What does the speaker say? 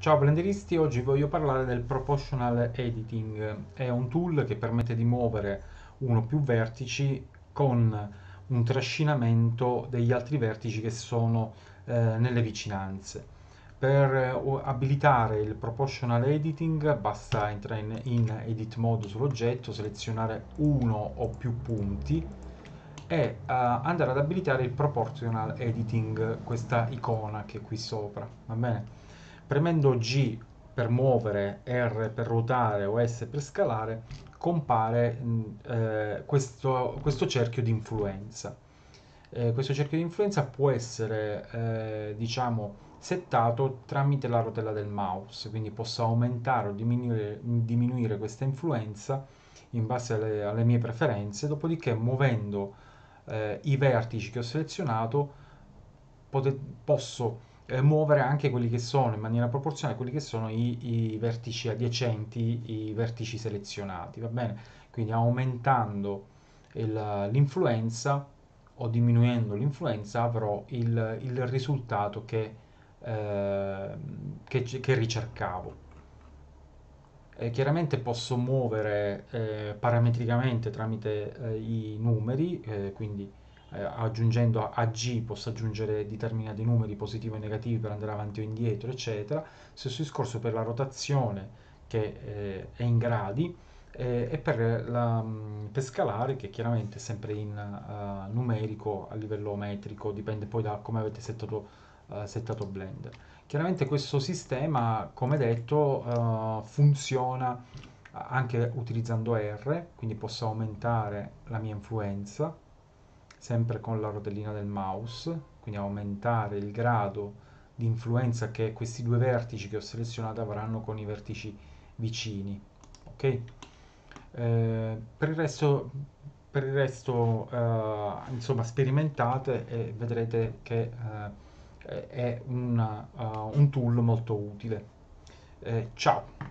Ciao Blenderisti, oggi voglio parlare del Proportional Editing. È un tool che permette di muovere uno o più vertici con un trascinamento degli altri vertici che sono eh, nelle vicinanze. Per eh, abilitare il Proportional Editing basta entrare in, in Edit Mode sull'oggetto, selezionare uno o più punti e eh, andare ad abilitare il Proportional Editing, questa icona che è qui sopra, va bene? Premendo G per muovere, R per ruotare o S per scalare, compare mm, eh, questo, questo, cerchio di influenza. Eh, questo cerchio di influenza può essere, eh, diciamo, settato tramite la rotella del mouse, quindi posso aumentare o diminuire, diminuire questa influenza in base alle, alle mie preferenze, dopodiché muovendo eh, i vertici che ho selezionato posso eh, muovere anche quelli che sono in maniera proporzionale quelli che sono i, i vertici adiacenti, i vertici selezionati, va bene? Quindi aumentando il, l'influenza o diminuendo l'influenza avrò il, il risultato che, eh, che, che ricercavo. Eh, chiaramente posso muovere eh, parametricamente tramite eh, i numeri, eh, quindi eh, aggiungendo a G posso aggiungere determinati numeri positivi e negativi per andare avanti o indietro, eccetera. Stesso discorso per la rotazione che eh, è in gradi eh, e per, la, per, scalare che chiaramente è sempre in uh, numerico a livello metrico, dipende poi da come avete settato, uh, settato Blender. Chiaramente questo sistema, come detto, uh, funziona anche utilizzando R, quindi posso aumentare la mia influenza sempre con la rotellina del mouse, quindi aumentare il grado di influenza che questi due vertici che ho selezionato avranno con i vertici vicini. Ok? Eh, per il resto, per il resto eh, insomma, sperimentate e vedrete che eh, è una, uh, un tool molto utile. Eh, ciao!